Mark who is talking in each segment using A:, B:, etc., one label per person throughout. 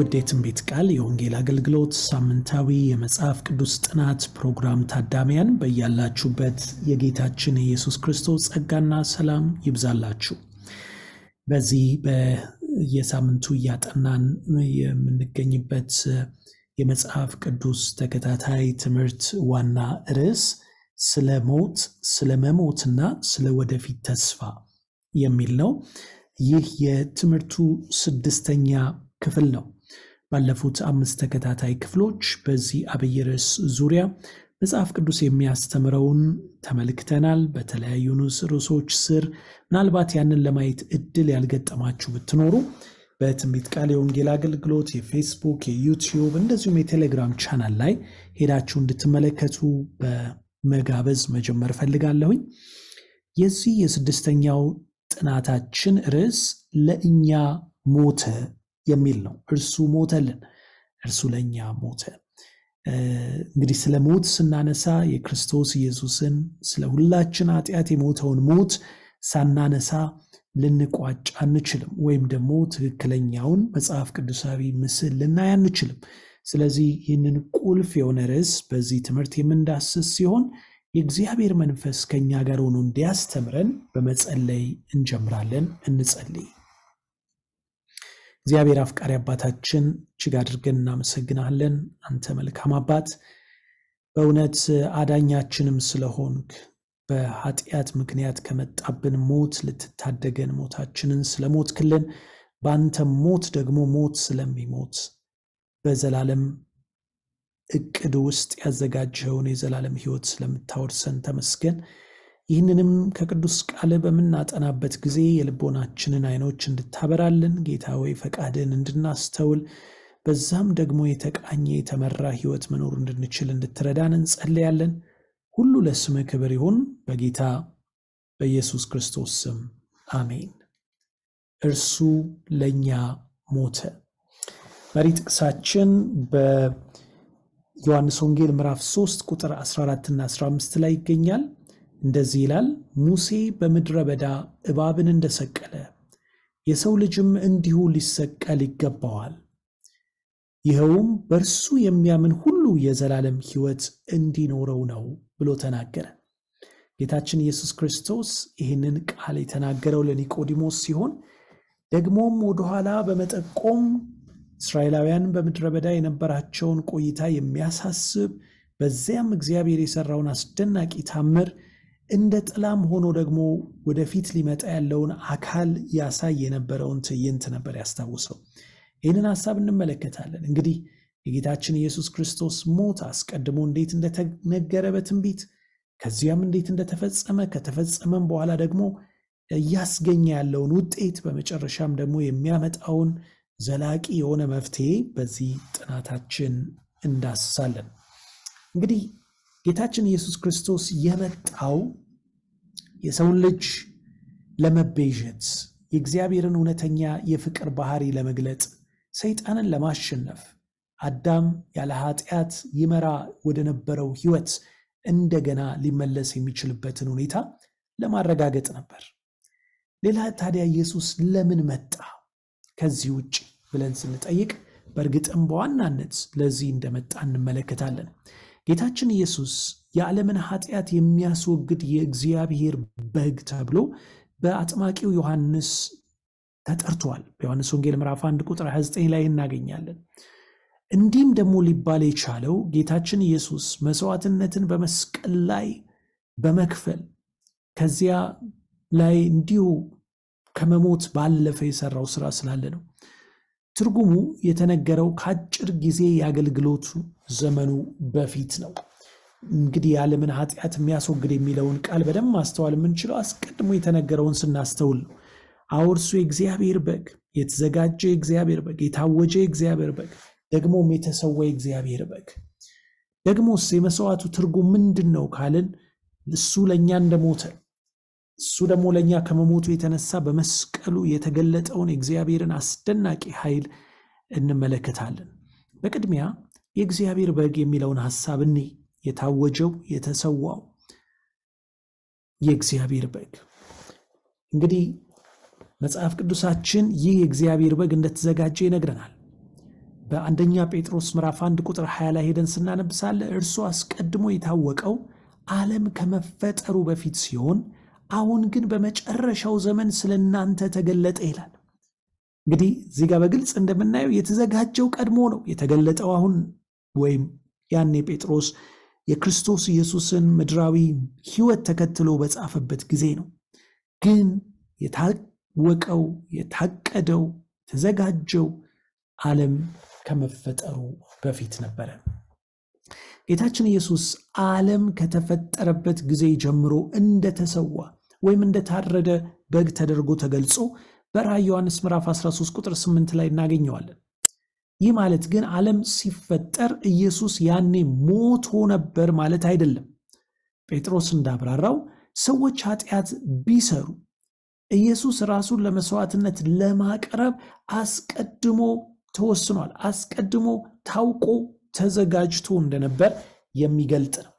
A: ውድ የትንቢት ቃል የወንጌል አገልግሎት ሳምንታዊ የመጽሐፍ ቅዱስ ጥናት ፕሮግራም ታዳሚያን በያላችሁበት የጌታችን የኢየሱስ ክርስቶስ ጸጋና ሰላም ይብዛላችሁ። በዚህ በየሳምንቱ እያጠናን የምንገኝበት የመጽሐፍ ቅዱስ ተከታታይ ትምህርት ዋና ርዕስ ስለ ሞት፣ ስለ መሞትና ስለ ወደፊት ተስፋ የሚል ነው። ይህ የትምህርቱ ስድስተኛ ክፍል ነው። ባለፉት አምስት ተከታታይ ክፍሎች በዚህ አብይ ርዕስ ዙሪያ መጽሐፍ ቅዱስ የሚያስተምረውን ተመልክተናል። በተለያዩ ንዑስ ርዕሶች ስር ምናልባት ያንን ለማየት እድል ያልገጠማችሁ ብትኖሩ በትንቢት ቃል የወንጌል አገልግሎት የፌስቡክ፣ የዩቲዩብ እንደዚሁም የቴሌግራም ቻናል ላይ ሄዳችሁ እንድትመለከቱ በመጋበዝ መጀመር ፈልጋለሁኝ። የዚህ የስድስተኛው ጥናታችን ርዕስ ለእኛ ሞተ የሚል ነው። እርሱ ሞተልን፣ እርሱ ለእኛ ሞተ። እንግዲህ ስለ ሞት ስናነሳ የክርስቶስ ኢየሱስን ስለ ሁላችን ኃጢአት የሞተውን ሞት ሳናነሳ ልንቋጭ አንችልም፣ ወይም ደግሞ ትክክለኛውን መጽሐፍ ቅዱሳዊ ምስል ልናይ አንችልም። ስለዚህ ይህንን ቁልፍ የሆነ ርዕስ በዚህ ትምህርት የምንዳስስ ሲሆን የእግዚአብሔር መንፈስ ከእኛ ጋር ሆኖ እንዲያስተምረን በመጸለይ እንጀምራለን። እንጸልይ። እግዚአብሔር አፍቃሪ አባታችን እጅግ አድርገን እናመሰግናለን። አንተ መልካም አባት በእውነት አዳኛችንም ስለሆንክ በኃጢአት ምክንያት ከመጣብን ሞት ልትታደገን ሞታችንን ስለሞትክልን በአንተ ሞት ደግሞ ሞት ስለሚሞት በዘላለም እቅድ ውስጥ ያዘጋጀውን የዘላለም ህይወት ስለምታወርሰን ተመስገን። ይህንንም ከቅዱስ ቃል በምናጠናበት ጊዜ የልቦናችንን አይኖች እንድታበራልን ጌታ ወይ ፈቃድን እንድናስተውል በዛም ደግሞ የተቃኘ የተመራ ህይወት መኖር እንድንችል እንድትረዳን እንጸልያለን። ሁሉ ለስም ክብር ይሁን፣ በጌታ በኢየሱስ ክርስቶስ ስም አሜን። እርሱ ለእኛ ሞተ። መሪ ጥቅሳችን በዮሐንስ ወንጌል ምዕራፍ 3 ቁጥር 14ና 15 ላይ ይገኛል። እንደዚህ ይላል፣ ሙሴ በምድረ በዳ እባብን እንደሰቀለ የሰው ልጅም እንዲሁ ሊሰቀል ይገባዋል። ይኸውም በእርሱ የሚያምን ሁሉ የዘላለም ሕይወት እንዲኖረው ነው ብሎ ተናገረ። ጌታችን ኢየሱስ ክርስቶስ ይህንን ቃል የተናገረው ለኒቆዲሞስ ሲሆን ደግሞም ወደኋላ በመጠቆም እስራኤላውያን በምድረ በዳ የነበራቸውን ቆይታ የሚያሳስብ በዚያም እግዚአብሔር የሠራውን አስደናቂ ታምር እንደ ጥላም ሆኖ ደግሞ ወደፊት ሊመጣ ያለውን አካል ያሳይ የነበረውን ትዕይንት ነበር ያስታውሰው። ይህንን ሀሳብ እንመለከታለን። እንግዲህ የጌታችን ኢየሱስ ክርስቶስ ሞት አስቀድሞ እንዴት እንደተነገረ በትንቢት ከዚያም እንዴት እንደተፈጸመ ከተፈጸመም በኋላ ደግሞ እያስገኘ ያለውን ውጤት በመጨረሻም ደግሞ የሚያመጣውን ዘላቂ የሆነ መፍትሄ በዚህ ጥናታችን እንዳስሳለን። እንግዲህ ጌታችን ኢየሱስ ክርስቶስ የመጣው የሰውን ልጅ ለመቤዠት የእግዚአብሔርን እውነተኛ የፍቅር ባህሪ ለመግለጥ ሰይጣንን ለማሸነፍ አዳም ያለ ኃጢአት ይመራ ወደ ነበረው ሕይወት እንደገና ሊመለስ የሚችልበትን ሁኔታ ለማረጋገጥ ነበር። ሌላ ታዲያ ኢየሱስ ለምን መጣ ከዚህ ውጭ ብለን ስንጠይቅ በእርግጥም በዋናነት ለዚህ እንደመጣ እንመለከታለን። ጌታችን ኢየሱስ የዓለምን ኃጢአት የሚያስወግድ የእግዚአብሔር በግ ተብሎ በአጥማቂው ዮሐንስ ተጠርቷል። በዮሐንስ ወንጌል ምዕራፍ 1 ቁጥር 29 ላይ እናገኛለን። እንዲህም ደግሞ ሊባል የቻለው ጌታችን ኢየሱስ መስዋዕትነትን በመስቀል ላይ በመክፈል ከዚያ ላይ እንዲሁ ከመሞት ባለፈ የሰራው ስራ ስላለ ነው። ትርጉሙ የተነገረው ከአጭር ጊዜ የአገልግሎቱ ዘመኑ በፊት ነው። እንግዲህ የዓለምን ኃጢአት የሚያስወግድ የሚለውን ቃል በደንብ ማስተዋል የምንችለው አስቀድሞ የተነገረውን ስናስተውል ነው። አዎ እርሱ የእግዚአብሔር በግ፣ የተዘጋጀ የእግዚአብሔር በግ፣ የታወጀ የእግዚአብሔር በግ፣ ደግሞም የተሰዋ የእግዚአብሔር በግ። ደግሞስ የመስዋዕቱ ትርጉም ምንድን ነው ካልን እሱ ለእኛ እንደሞተ እሱ ደግሞ ለእኛ ከመሞቱ የተነሳ በመስቀሉ የተገለጠውን የእግዚአብሔርን አስደናቂ ኃይል እንመለከታለን። በቅድሚያ የእግዚአብሔር በግ የሚለውን ሐሳብ እኔ የታወጀው የተሰዋው የእግዚአብሔር በግ እንግዲህ መጽሐፍ ቅዱሳችን ይህ የእግዚአብሔር በግ እንደተዘጋጀ ይነግረናል። በአንደኛ ጴጥሮስ ምዕራፍ 1 ቁጥር 20 ላይ ሄደን ስናነብሳለ እርሱ አስቀድሞ የታወቀው ዓለም ከመፈጠሩ በፊት ሲሆን አሁን ግን በመጨረሻው ዘመን ስለ እናንተ ተገለጠ ይላል። እንግዲህ እዚህ ጋር በግልጽ እንደምናየው የተዘጋጀው ቀድሞ ነው፣ የተገለጠው አሁን ወይም ያኔ ጴጥሮስ የክርስቶስ ኢየሱስን ምድራዊ ሕይወት ተከትሎ በጻፈበት ጊዜ ነው። ግን የታወቀው የታቀደው የተዘጋጀው ዓለም ከመፈጠሩ በፊት ነበረ። ጌታችን ኢየሱስ ዓለም ከተፈጠረበት ጊዜ ጀምሮ እንደተሰዋ ወይም እንደታረደ በግ ተደርጎ ተገልጾ በራዕየ ዮሐንስ ምዕራፍ 13 ቁጥር 8 ላይ እናገኘዋለን። ይህ ማለት ግን ዓለም ሲፈጠር ኢየሱስ ያኔ ሞቶ ነበር ማለት አይደለም። ጴጥሮስ እንዳብራራው ሰዎች ኃጢአት ቢሰሩ ኢየሱስ ራሱን ለመስዋዕትነት ለማቅረብ አስቀድሞ ተወስኗል፣ አስቀድሞ ታውቆ ተዘጋጅቶ እንደነበር የሚገልጥ ነው።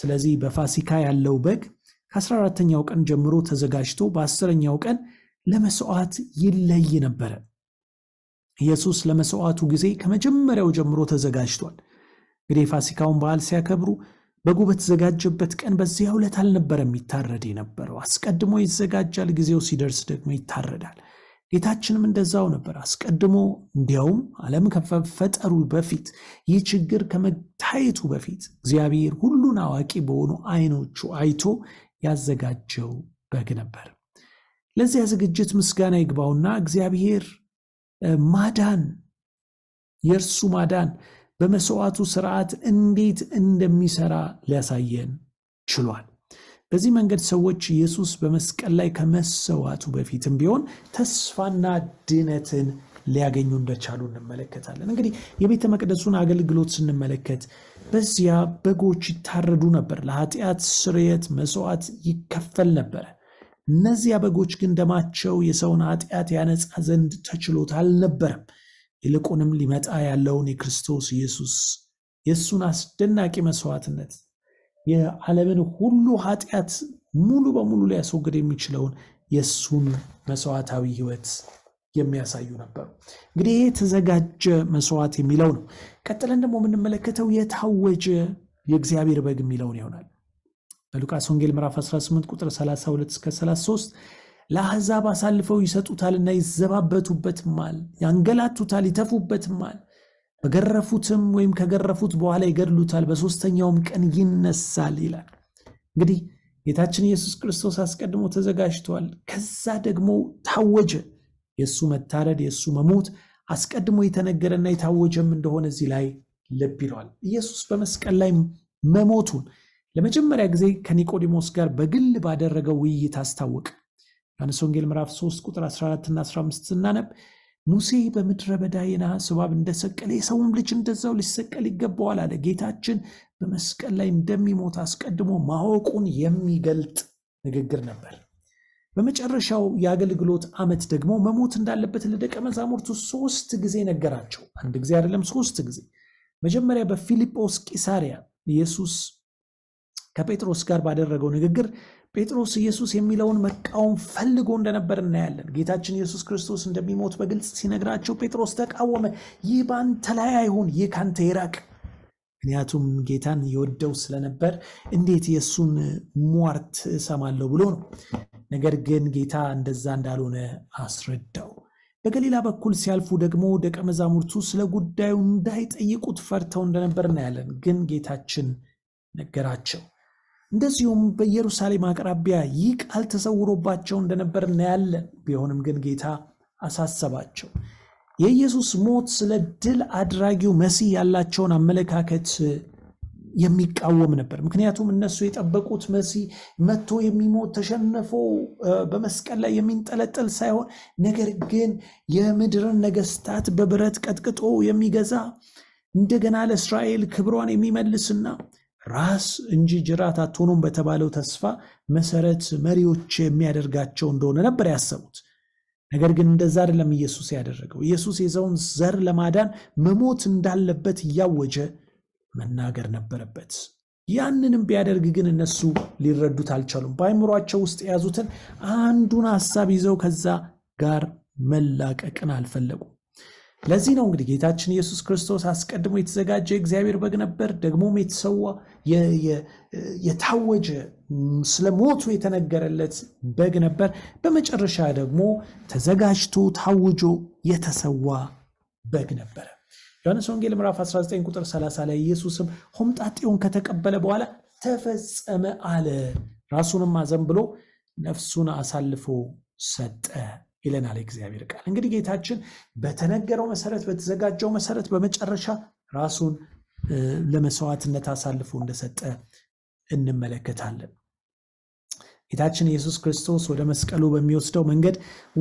A: ስለዚህ በፋሲካ ያለው በግ ከ14ተኛው ቀን ጀምሮ ተዘጋጅቶ በአስረኛው ቀን ለመስዋዕት ይለይ ነበረ። ኢየሱስ ለመስዋዕቱ ጊዜ ከመጀመሪያው ጀምሮ ተዘጋጅቷል። እንግዲህ የፋሲካውን በዓል ሲያከብሩ በጉ በተዘጋጀበት ቀን በዚያ ዕለት አልነበረም የሚታረድ የነበረው። አስቀድሞ ይዘጋጃል፣ ጊዜው ሲደርስ ደግሞ ይታረዳል። ጌታችንም እንደዛው ነበር። አስቀድሞ እንዲያውም ዓለም ከፈጠሩ በፊት ይህ ችግር ከመታየቱ በፊት እግዚአብሔር ሁሉን አዋቂ በሆኑ አይኖቹ አይቶ ያዘጋጀው በግ ነበር። ለዚያ ዝግጅት ምስጋና ይግባውና እግዚአብሔር ማዳን የእርሱ ማዳን በመስዋዕቱ ስርዓት እንዴት እንደሚሰራ ሊያሳየን ችሏል። በዚህ መንገድ ሰዎች ኢየሱስ በመስቀል ላይ ከመሰዋቱ በፊትም ቢሆን ተስፋና ድነትን ሊያገኙ እንደቻሉ እንመለከታለን። እንግዲህ የቤተ መቅደሱን አገልግሎት ስንመለከት በዚያ በጎች ይታረዱ ነበር፣ ለኃጢአት ስርየት መስዋዕት ይከፈል ነበረ። እነዚያ በጎች ግን ደማቸው የሰውን ኃጢአት ያነፃ ዘንድ ተችሎት አልነበረም። ይልቁንም ሊመጣ ያለውን የክርስቶስ ኢየሱስ የእሱን አስደናቂ መስዋዕትነት የዓለምን ሁሉ ኃጢአት ሙሉ በሙሉ ሊያስወግድ የሚችለውን የእሱን መስዋዕታዊ ህይወት። የሚያሳዩ ነበሩ። እንግዲህ ይህ የተዘጋጀ መስዋዕት የሚለው ነው። ቀጥለን ደግሞ የምንመለከተው የታወጀ የእግዚአብሔር በግ የሚለውን ይሆናል። በሉቃስ ወንጌል ምዕራፍ 18 ቁጥር 32 እስከ 33 ለአሕዛብ አሳልፈው ይሰጡታልና ይዘባበቱበትማል፣ ያንገላቱታል፣ ይተፉበትማል፣ በገረፉትም ወይም ከገረፉት በኋላ ይገድሉታል፣ በሦስተኛውም ቀን ይነሳል ይላል። እንግዲህ ጌታችን ኢየሱስ ክርስቶስ አስቀድሞ ተዘጋጅቷል። ከዛ ደግሞ ታወጀ። የእሱ መታረድ የእሱ መሞት አስቀድሞ የተነገረና የታወጀም እንደሆነ እዚህ ላይ ልብ ይለዋል። ኢየሱስ በመስቀል ላይ መሞቱን ለመጀመሪያ ጊዜ ከኒቆዲሞስ ጋር በግል ባደረገው ውይይት አስታወቀ። ዮሐንስ ወንጌል ምዕራፍ 3 ቁጥር 14 እና 15 ስናነብ ሙሴ በምድረ በዳ የነሐስ እባብ እንደሰቀለ የሰውም ልጅ እንደዛው ሊሰቀል ይገባዋል አለ። ጌታችን በመስቀል ላይ እንደሚሞት አስቀድሞ ማወቁን የሚገልጥ ንግግር ነበር። በመጨረሻው የአገልግሎት ዓመት ደግሞ መሞት እንዳለበት ለደቀ መዛሙርቱ ሶስት ጊዜ ነገራቸው። አንድ ጊዜ አይደለም፣ ሶስት ጊዜ። መጀመሪያ በፊልጶስ ቂሳሪያ ኢየሱስ ከጴጥሮስ ጋር ባደረገው ንግግር ጴጥሮስ ኢየሱስ የሚለውን መቃወም ፈልጎ እንደነበር እናያለን። ጌታችን ኢየሱስ ክርስቶስ እንደሚሞት በግልጽ ሲነግራቸው ጴጥሮስ ተቃወመ። ይህ በአንተ ላይ አይሁን፣ ይህ ከአንተ ይራቅ ምክንያቱም ጌታን የወደው ስለነበር እንዴት የእሱን ሟርት እሰማለሁ ብሎ ነው። ነገር ግን ጌታ እንደዛ እንዳልሆነ አስረዳው። በገሊላ በኩል ሲያልፉ ደግሞ ደቀ መዛሙርቱ ስለ ጉዳዩ እንዳይጠይቁት ፈርተው እንደነበር እናያለን። ግን ጌታችን ነገራቸው። እንደዚሁም በኢየሩሳሌም አቅራቢያ ይህ ቃል ተሰውሮባቸው እንደነበር እናያለን። ቢሆንም ግን ጌታ አሳሰባቸው። የኢየሱስ ሞት ስለ ድል አድራጊው መሲህ ያላቸውን አመለካከት የሚቃወም ነበር። ምክንያቱም እነሱ የጠበቁት መሲህ መጥቶ የሚሞት ተሸንፎ በመስቀል ላይ የሚንጠለጠል ሳይሆን ነገር ግን የምድርን ነገስታት በብረት ቀጥቅጦ የሚገዛ እንደገና ለእስራኤል ክብሯን የሚመልስና ራስ እንጂ ጅራት አትሆኑም በተባለው ተስፋ መሰረት መሪዎች የሚያደርጋቸው እንደሆነ ነበር ያሰቡት። ነገር ግን እንደዛ አይደለም ኢየሱስ ያደረገው። ኢየሱስ የሰውን ዘር ለማዳን መሞት እንዳለበት እያወጀ መናገር ነበረበት። ያንንም ቢያደርግ ግን እነሱ ሊረዱት አልቻሉም። በአይምሯቸው ውስጥ የያዙትን አንዱን ሀሳብ ይዘው ከዛ ጋር መላቀቅን አልፈለጉም። ለዚህ ነው እንግዲህ ጌታችን ኢየሱስ ክርስቶስ አስቀድሞ የተዘጋጀ እግዚአብሔር በግ ነበር፣ ደግሞም የተሰዋ የታወጀ ስለ ሞቱ የተነገረለት በግ ነበር። በመጨረሻ ደግሞ ተዘጋጅቶ ታውጆ የተሰዋ በግ ነበረ። ዮሐንስ ወንጌል ምዕራፍ 19 ቁጥር 30 ላይ ኢየሱስም ሆምጣጤውን ከተቀበለ በኋላ ተፈጸመ አለ፣ ራሱንም አዘን ብሎ ነፍሱን አሳልፎ ሰጠ ይለናል የእግዚአብሔር ቃል። እንግዲህ ጌታችን በተነገረው መሰረት፣ በተዘጋጀው መሰረት በመጨረሻ ራሱን ለመስዋዕትነት አሳልፎ እንደሰጠ እንመለከታለን። ጌታችን ኢየሱስ ክርስቶስ ወደ መስቀሉ በሚወስደው መንገድ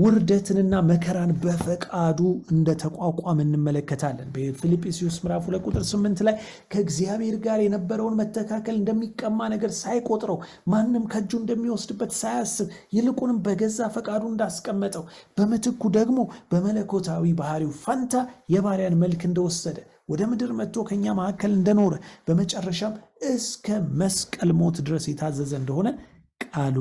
A: ውርደትንና መከራን በፈቃዱ እንደ ተቋቋም እንመለከታለን። በፊልጵስዩስ ምዕራፍ ሁለት ቁጥር ስምንት ላይ ከእግዚአብሔር ጋር የነበረውን መተካከል እንደሚቀማ ነገር ሳይቆጥረው ማንም ከእጁ እንደሚወስድበት ሳያስብ ይልቁንም በገዛ ፈቃዱ እንዳስቀመጠው በምትኩ ደግሞ በመለኮታዊ ባህሪው ፈንታ የባሪያን መልክ እንደወሰደ ወደ ምድር መጥቶ ከኛ መካከል እንደኖረ በመጨረሻም እስከ መስቀል ሞት ድረስ የታዘዘ እንደሆነ ቃሉ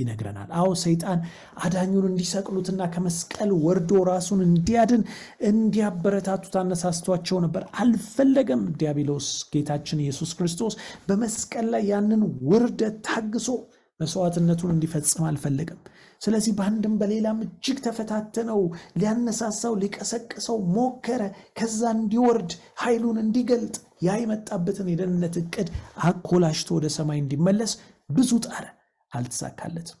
A: ይነግረናል። አዎ ሰይጣን አዳኙን እንዲሰቅሉትና ከመስቀል ወርዶ ራሱን እንዲያድን እንዲያበረታቱት አነሳስቷቸው ነበር። አልፈለገም። ዲያብሎስ ጌታችን ኢየሱስ ክርስቶስ በመስቀል ላይ ያንን ውርደት ታግሶ መስዋዕትነቱን እንዲፈጽም አልፈለገም። ስለዚህ በአንድም በሌላም እጅግ ተፈታተነው፣ ሊያነሳሳው ሊቀሰቅሰው ሞከረ። ከዛ እንዲወርድ ኃይሉን እንዲገልጥ ያ የመጣበትን የደህንነት እቅድ አኮላሽቶ ወደ ሰማይ እንዲመለስ ብዙ ጣረ። አልተሳካለትም።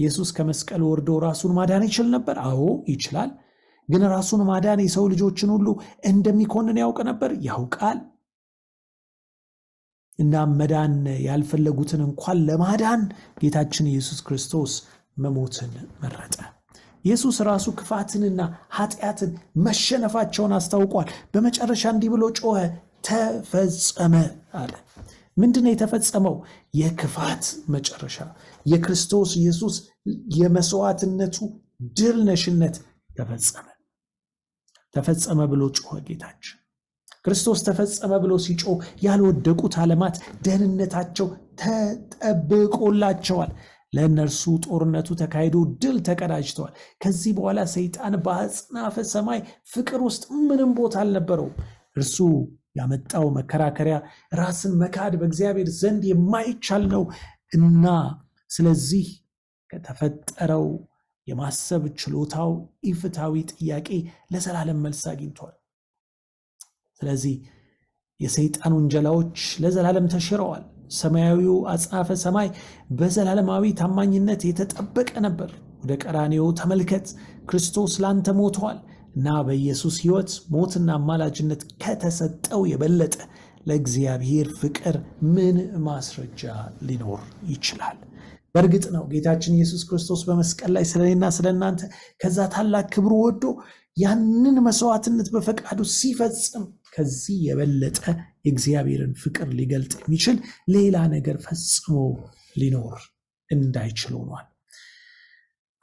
A: ኢየሱስ ከመስቀል ወርዶ ራሱን ማዳን ይችል ነበር? አዎ ይችላል። ግን ራሱን ማዳን የሰው ልጆችን ሁሉ እንደሚኮንን ያውቅ ነበር? ያውቃል። እና መዳን ያልፈለጉትን እንኳን ለማዳን ጌታችን ኢየሱስ ክርስቶስ መሞትን መረጠ። ኢየሱስ ራሱ ክፋትንና ኃጢአትን መሸነፋቸውን አስታውቋል። በመጨረሻ እንዲህ ብሎ ጮኸ፣ ተፈጸመ አለ። ምንድን ነው የተፈጸመው? የክፋት መጨረሻ የክርስቶስ ኢየሱስ የመስዋዕትነቱ ድል ነሽነት ተፈጸመ። ተፈጸመ ብሎ ጮኸ ጌታችን። ክርስቶስ ተፈጸመ ብሎ ሲጮህ ያልወደቁት ዓለማት ደህንነታቸው ተጠብቆላቸዋል። ለእነርሱ ጦርነቱ ተካሂዶ ድል ተቀዳጅተዋል። ከዚህ በኋላ ሰይጣን በአጽናፈ ሰማይ ፍቅር ውስጥ ምንም ቦታ አልነበረውም። እርሱ ያመጣው መከራከሪያ ራስን መካድ በእግዚአብሔር ዘንድ የማይቻል ነው እና ስለዚህ ከተፈጠረው የማሰብ ችሎታው ኢፍታዊ ጥያቄ ለዘላለም መልስ አግኝቷል። ስለዚህ የሰይጣን ውንጀላዎች ለዘላለም ተሽረዋል። ሰማያዊው አጻፈ ሰማይ በዘላለማዊ ታማኝነት የተጠበቀ ነበር። ወደ ቀራኔው ተመልከት፣ ክርስቶስ ላንተ ሞተዋል። እና በኢየሱስ ሕይወት ሞትና አማላጅነት ከተሰጠው የበለጠ ለእግዚአብሔር ፍቅር ምን ማስረጃ ሊኖር ይችላል? በእርግጥ ነው ጌታችን ኢየሱስ ክርስቶስ በመስቀል ላይ ስለኔና ስለ እናንተ ከዛ ታላቅ ክብሩ ወዶ ያንን መስዋዕትነት በፈቃዱ ሲፈጽም ከዚህ የበለጠ የእግዚአብሔርን ፍቅር ሊገልጥ የሚችል ሌላ ነገር ፈጽሞ ሊኖር እንዳይችል ሆኗል።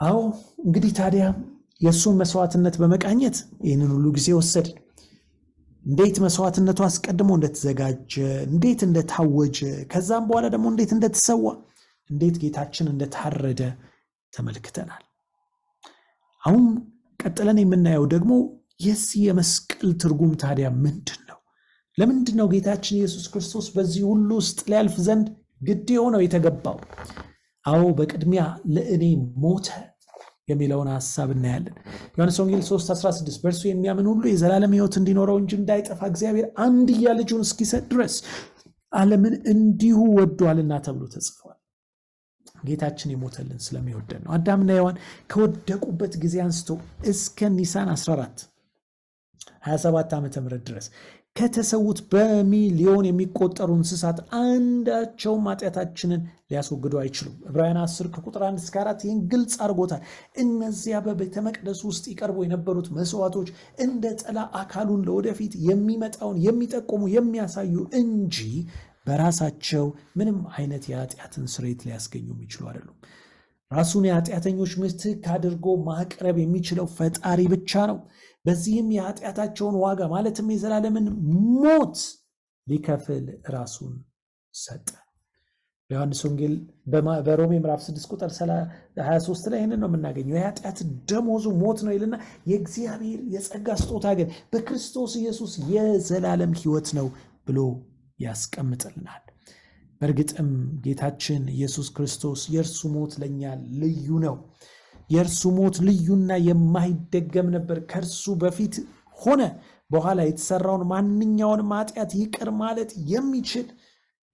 A: አዎ እንግዲህ ታዲያ የእሱን መስዋዕትነት በመቃኘት ይህንን ሁሉ ጊዜ ወሰድ እንዴት መስዋዕትነቱ አስቀድሞ እንደተዘጋጀ እንዴት እንደታወጀ ከዛም በኋላ ደግሞ እንዴት እንደተሰዋ እንዴት ጌታችን እንደታረደ ተመልክተናል። አሁን ቀጥለን የምናየው ደግሞ የዚህ የመስቀል ትርጉም ታዲያ ምንድን ነው? ለምንድን ነው ጌታችን ኢየሱስ ክርስቶስ በዚህ ሁሉ ውስጥ ሊያልፍ ዘንድ ግድ የሆነው የተገባው? አዎ በቅድሚያ ለእኔ ሞተ የሚለውን ሀሳብ እናያለን። ዮሐንስ ወንጌል 3:16 በእርሱ የሚያምን ሁሉ የዘላለም ሕይወት እንዲኖረው እንጂ እንዳይጠፋ እግዚአብሔር አንድያ ልጁን እስኪሰጥ ድረስ ዓለምን እንዲሁ ወዷልና ተብሎ ተጽፏል። ጌታችን የሞተልን ስለሚወደን ነው። አዳምና ሔዋን ከወደቁበት ጊዜ አንስቶ እስከ ኒሳን 14 27 ዓመተ ምህረት ድረስ ከተሰዉት በሚሊዮን የሚቆጠሩ እንስሳት አንዳቸውም ኃጢአታችንን ሊያስወግዱ አይችሉም። ዕብራውያን 10 ከቁጥር 1 እስከ 4 ይህን ግልጽ አድርጎታል። እነዚያ በቤተ መቅደስ ውስጥ ይቀርቡ የነበሩት መስዋዕቶች እንደ ጥላ አካሉን ለወደፊት የሚመጣውን የሚጠቁሙ የሚያሳዩ እንጂ በራሳቸው ምንም አይነት የኃጢአትን ስርየት ሊያስገኙ የሚችሉ አይደሉም። ራሱን የኃጢአተኞች ምትክ አድርጎ ማቅረብ የሚችለው ፈጣሪ ብቻ ነው። በዚህም የኃጢአታቸውን ዋጋ ማለትም የዘላለምን ሞት ሊከፍል ራሱን ሰጠ። በዮሐንስ ወንጌል በሮሜ ምዕራፍ 6 ቁጥር 23 ላይ ይህንን ነው የምናገኘው። የኃጢአት ደሞዙ ሞት ነው ይልና የእግዚአብሔር የጸጋ ስጦታ ግን በክርስቶስ ኢየሱስ የዘላለም ሕይወት ነው ብሎ ያስቀምጥልናል። በእርግጥም ጌታችን ኢየሱስ ክርስቶስ የእርሱ ሞት ለእኛ ልዩ ነው። የእርሱ ሞት ልዩና የማይደገም ነበር። ከእርሱ በፊት ሆነ በኋላ የተሰራውን ማንኛውንም ኃጢአት ይቅር ማለት የሚችል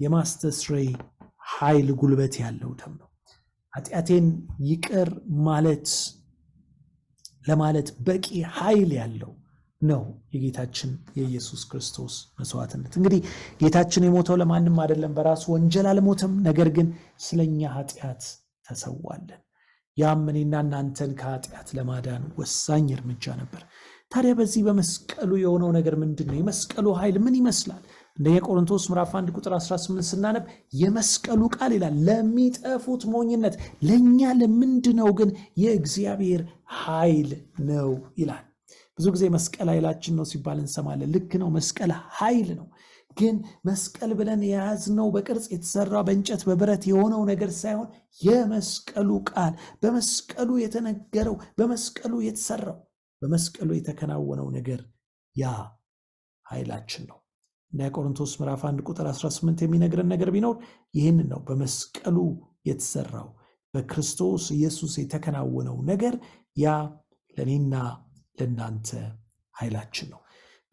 A: የማስተስረይ ኃይል ጉልበት ያለው ደም ነው። ኃጢአቴን ይቅር ማለት ለማለት በቂ ኃይል ያለው ነው የጌታችን የኢየሱስ ክርስቶስ መስዋዕትነት። እንግዲህ ጌታችን የሞተው ለማንም አይደለም፣ በራሱ ወንጀል አልሞተም። ነገር ግን ስለኛ ኃጢአት ተሰዋለን። ያም እኔና እናንተን ከኃጢአት ለማዳን ወሳኝ እርምጃ ነበር። ታዲያ በዚህ በመስቀሉ የሆነው ነገር ምንድን ነው? የመስቀሉ ኃይል ምን ይመስላል? እንደ የቆሮንቶስ ምዕራፍ 1 ቁጥር 18 ስናነብ የመስቀሉ ቃል ይላል ለሚጠፉት ሞኝነት፣ ለእኛ ለምንድነው ግን የእግዚአብሔር ኃይል ነው ይላል። ብዙ ጊዜ መስቀል ኃይላችን ነው ሲባል እንሰማለን። ልክ ነው፣ መስቀል ኃይል ነው። ግን መስቀል ብለን የያዝነው በቅርጽ የተሰራ በእንጨት በብረት የሆነው ነገር ሳይሆን የመስቀሉ ቃል፣ በመስቀሉ የተነገረው፣ በመስቀሉ የተሰራው፣ በመስቀሉ የተከናወነው ነገር ያ ኃይላችን ነው እና የቆሮንቶስ ምዕራፍ 1 ቁጥር 18 የሚነግረን ነገር ቢኖር ይህንን ነው። በመስቀሉ የተሰራው በክርስቶስ ኢየሱስ የተከናወነው ነገር ያ ለእኔና ለእናንተ ኃይላችን ነው።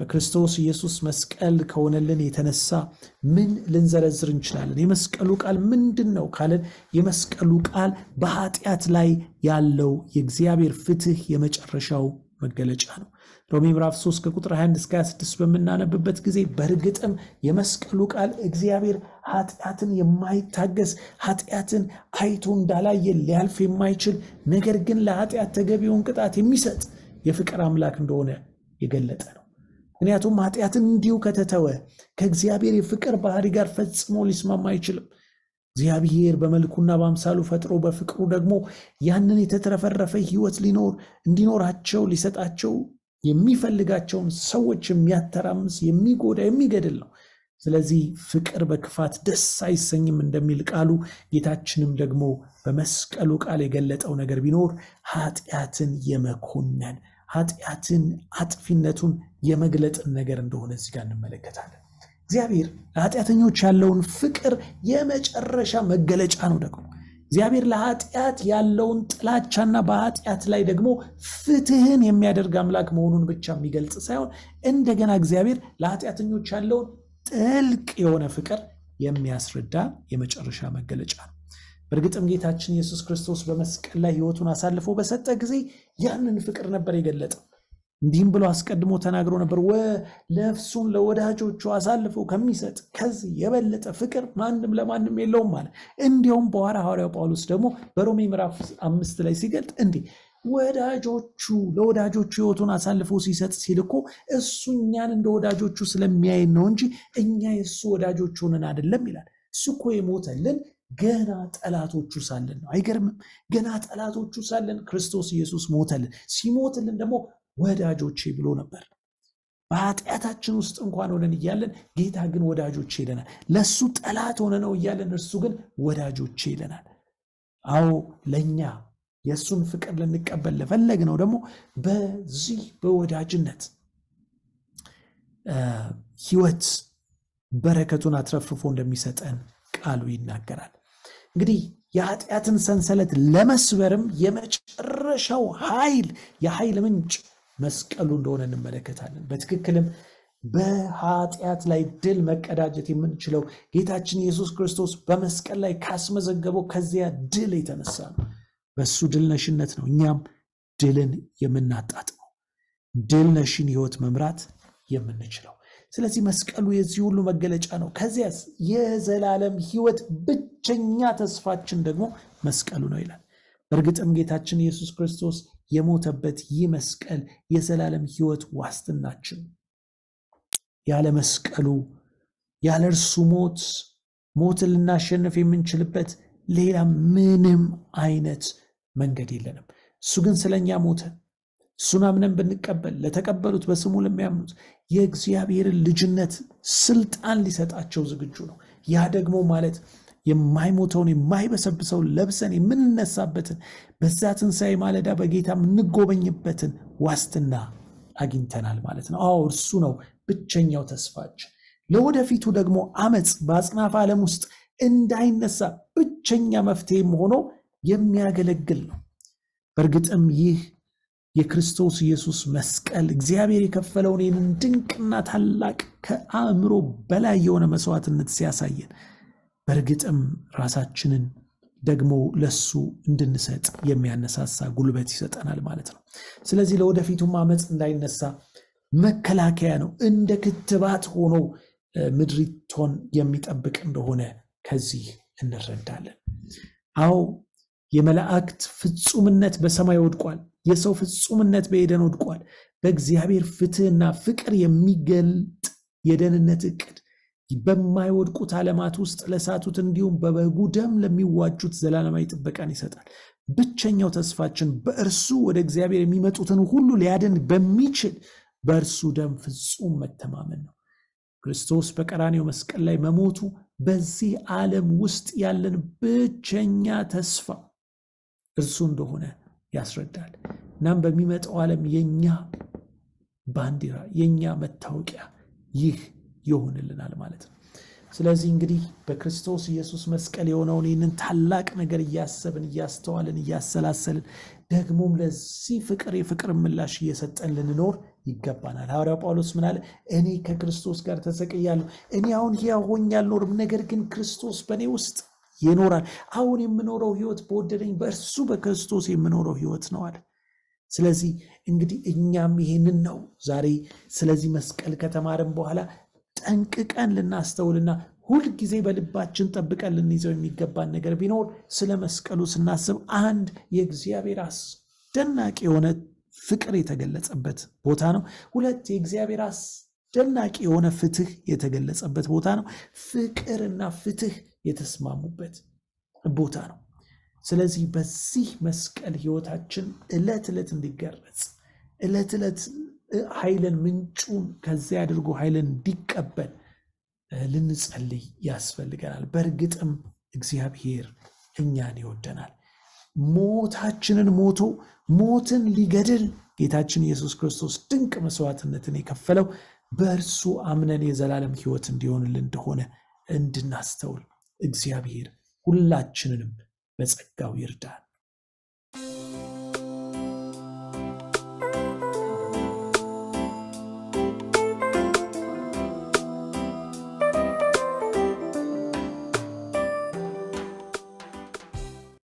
A: በክርስቶስ ኢየሱስ መስቀል ከሆነልን የተነሳ ምን ልንዘረዝር እንችላለን? የመስቀሉ ቃል ምንድን ነው ካለን የመስቀሉ ቃል በኃጢአት ላይ ያለው የእግዚአብሔር ፍትህ የመጨረሻው መገለጫ ነው። ሮሜ ምዕራፍ 3 ከቁጥር 21 እስከ 26 በምናነብበት ጊዜ በእርግጥም የመስቀሉ ቃል እግዚአብሔር ኃጢአትን የማይታገስ ኃጢአትን አይቶ እንዳላየ ሊያልፍ የማይችል ነገር ግን ለኃጢአት ተገቢውን ቅጣት የሚሰጥ የፍቅር አምላክ እንደሆነ የገለጠ ነው። ምክንያቱም ኃጢአትን እንዲሁ ከተተወ ከእግዚአብሔር የፍቅር ባህሪ ጋር ፈጽሞ ሊስማማ አይችልም። እግዚአብሔር በመልኩና በአምሳሉ ፈጥሮ በፍቅሩ ደግሞ ያንን የተትረፈረፈ ሕይወት ሊኖር እንዲኖራቸው ሊሰጣቸው የሚፈልጋቸውን ሰዎች የሚያተራምስ የሚጎዳ፣ የሚገድል ነው። ስለዚህ ፍቅር በክፋት ደስ አይሰኝም እንደሚል ቃሉ ጌታችንም ደግሞ በመስቀሉ ቃል የገለጠው ነገር ቢኖር ኃጢአትን የመኮነን ኃጢአትን አጥፊነቱን የመግለጥን ነገር እንደሆነ እዚህ ጋር እንመለከታለን። እግዚአብሔር ለኃጢአተኞች ያለውን ፍቅር የመጨረሻ መገለጫ ነው ደግሞ እግዚአብሔር ለኃጢአት ያለውን ጥላቻና በኃጢአት ላይ ደግሞ ፍትህን የሚያደርግ አምላክ መሆኑን ብቻ የሚገልጽ ሳይሆን እንደገና እግዚአብሔር ለኃጢአተኞች ያለውን ጥልቅ የሆነ ፍቅር የሚያስረዳ የመጨረሻ መገለጫ ነው። በእርግጥም ጌታችን ኢየሱስ ክርስቶስ በመስቀል ላይ ህይወቱን አሳልፎ በሰጠ ጊዜ ያንን ፍቅር ነበር የገለጠው። እንዲህም ብሎ አስቀድሞ ተናግሮ ነበር፣ ነፍሱን ለወዳጆቹ አሳልፎ ከሚሰጥ ከዚህ የበለጠ ፍቅር ማንም ለማንም የለውም አለ። እንዲሁም በኋላ ሐዋርያው ጳውሎስ ደግሞ በሮሜ ምዕራፍ አምስት ላይ ሲገልጥ እንዲህ ወዳጆቹ ለወዳጆቹ ህይወቱን አሳልፎ ሲሰጥ ሲል እኮ እሱ እኛን እንደ ወዳጆቹ ስለሚያይን ነው እንጂ እኛ የእሱ ወዳጆች ሆነን አይደለም ይላል። እሱ እኮ የሞተልን ገና ጠላቶቹ ሳለን ነው። አይገርምም? ገና ጠላቶቹ ሳለን ክርስቶስ ኢየሱስ ሞተልን። ሲሞትልን ደግሞ ወዳጆቼ ብሎ ነበር። በኃጢአታችን ውስጥ እንኳን ሆነን እያለን ጌታ ግን ወዳጆቼ ይለናል። ለእሱ ጠላት ሆነ ነው እያለን እርሱ ግን ወዳጆቼ ይለናል። አዎ ለእኛ የእሱን ፍቅር ልንቀበል ለፈለግ ነው ደግሞ በዚህ በወዳጅነት ህይወት በረከቱን አትረፍርፎ እንደሚሰጠን ቃሉ ይናገራል። እንግዲህ የኃጢአትን ሰንሰለት ለመስበርም የመጨረሻው ኃይል የኃይል ምንጭ መስቀሉ እንደሆነ እንመለከታለን። በትክክልም በኃጢአት ላይ ድል መቀዳጀት የምንችለው ጌታችን ኢየሱስ ክርስቶስ በመስቀል ላይ ካስመዘገበው ከዚያ ድል የተነሳ ነው። በእሱ ድል ነሽነት ነው እኛም ድልን የምናጣጥመው ድል ነሽን ህይወት መምራት የምንችለው። ስለዚህ መስቀሉ የዚህ ሁሉ መገለጫ ነው። ከዚያስ የዘላለም ህይወት ብቸኛ ተስፋችን ደግሞ መስቀሉ ነው ይላል። በእርግጥም ጌታችን ኢየሱስ ክርስቶስ የሞተበት ይህ መስቀል የዘላለም ህይወት ዋስትናችን። ያለ መስቀሉ ያለ እርሱ ሞት ሞትን ልናሸንፍ የምንችልበት ሌላ ምንም አይነት መንገድ የለንም። እሱ ግን ስለኛ ሞተ። እሱን አምነን ብንቀበል ለተቀበሉት በስሙ ለሚያምኑት የእግዚአብሔርን ልጅነት ስልጣን ሊሰጣቸው ዝግጁ ነው። ያ ደግሞ ማለት የማይሞተውን የማይበሰብሰውን ለብሰን የምንነሳበትን በዛ ትንሣኤ ማለዳ በጌታ የምንጎበኝበትን ዋስትና አግኝተናል ማለት ነው። አዎ እርሱ ነው ብቸኛው ተስፋችን። ለወደፊቱ ደግሞ አመፅ በአጽናፍ ዓለም ውስጥ እንዳይነሳ ብቸኛ መፍትሄም ሆኖ የሚያገለግል ነው። በእርግጥም ይህ የክርስቶስ ኢየሱስ መስቀል እግዚአብሔር የከፈለውን ይህንን ድንቅና ታላቅ ከአእምሮ በላይ የሆነ መስዋዕትነት ሲያሳየን በእርግጥም ራሳችንን ደግሞ ለሱ እንድንሰጥ የሚያነሳሳ ጉልበት ይሰጠናል ማለት ነው። ስለዚህ ለወደፊቱም አመፅ እንዳይነሳ መከላከያ ነው። እንደ ክትባት ሆኖ ምድሪቷን የሚጠብቅ እንደሆነ ከዚህ እንረዳለን። አዎ የመላእክት ፍጹምነት በሰማይ ወድቋል። የሰው ፍጹምነት በኤደን ወድቋል። በእግዚአብሔር ፍትህና ፍቅር የሚገልጥ የደህንነት እቅድ በማይወድቁት ዓለማት ውስጥ ለሳቱት እንዲሁም በበጉ ደም ለሚዋጁት ዘላለማዊ ጥበቃን ይሰጣል። ብቸኛው ተስፋችን በእርሱ ወደ እግዚአብሔር የሚመጡትን ሁሉ ሊያድን በሚችል በእርሱ ደም ፍጹም መተማመን ነው። ክርስቶስ በቀራኔው መስቀል ላይ መሞቱ በዚህ ዓለም ውስጥ ያለን ብቸኛ ተስፋ እርሱ እንደሆነ ያስረዳል። እናም በሚመጣው ዓለም የእኛ ባንዲራ የእኛ መታወቂያ ይህ ይሆንልናል ማለት ነው። ስለዚህ እንግዲህ በክርስቶስ ኢየሱስ መስቀል የሆነውን ይህንን ታላቅ ነገር እያሰብን እያስተዋልን እያሰላሰልን ደግሞም ለዚህ ፍቅር የፍቅር ምላሽ እየሰጠን ልንኖር ይገባናል። ሐዋርያው ጳውሎስ ምን እኔ ከክርስቶስ ጋር ተሰቅያለሁ። እኔ አሁን ሕያው ሆኜ አልኖርም፣ ነገር ግን ክርስቶስ በእኔ ውስጥ ይኖራል። አሁን የምኖረው ህይወት በወደደኝ በእርሱ በክርስቶስ የምኖረው ህይወት ነው አለ። ስለዚህ እንግዲህ እኛም ይሄንን ነው ዛሬ ስለዚህ መስቀል ከተማርን በኋላ ጠንቅቀን ልናስተውልና ሁልጊዜ በልባችን ጠብቀን ልንይዘው የሚገባን ነገር ቢኖር ስለ መስቀሉ ስናስብ አንድ የእግዚአብሔር አስደናቂ የሆነ ፍቅር የተገለጸበት ቦታ ነው። ሁለት የእግዚአብሔር አስደናቂ የሆነ ፍትህ የተገለጸበት ቦታ ነው። ፍቅርና ፍትህ የተስማሙበት ቦታ ነው። ስለዚህ በዚህ መስቀል ህይወታችን ዕለት ዕለት እንዲገረጽ ዕለት ዕለት ኃይልን ምንጩን ከዚያ አድርጎ ኃይልን እንዲቀበል ልንጸልይ ያስፈልገናል። በእርግጥም እግዚአብሔር እኛን ይወደናል። ሞታችንን ሞቶ ሞትን ሊገድል ጌታችን ኢየሱስ ክርስቶስ ድንቅ መስዋዕትነትን የከፈለው በእርሱ አምነን የዘላለም ህይወት እንዲሆንልን እንደሆነ እንድናስተውል እግዚአብሔር ሁላችንንም በጸጋው ይርዳል።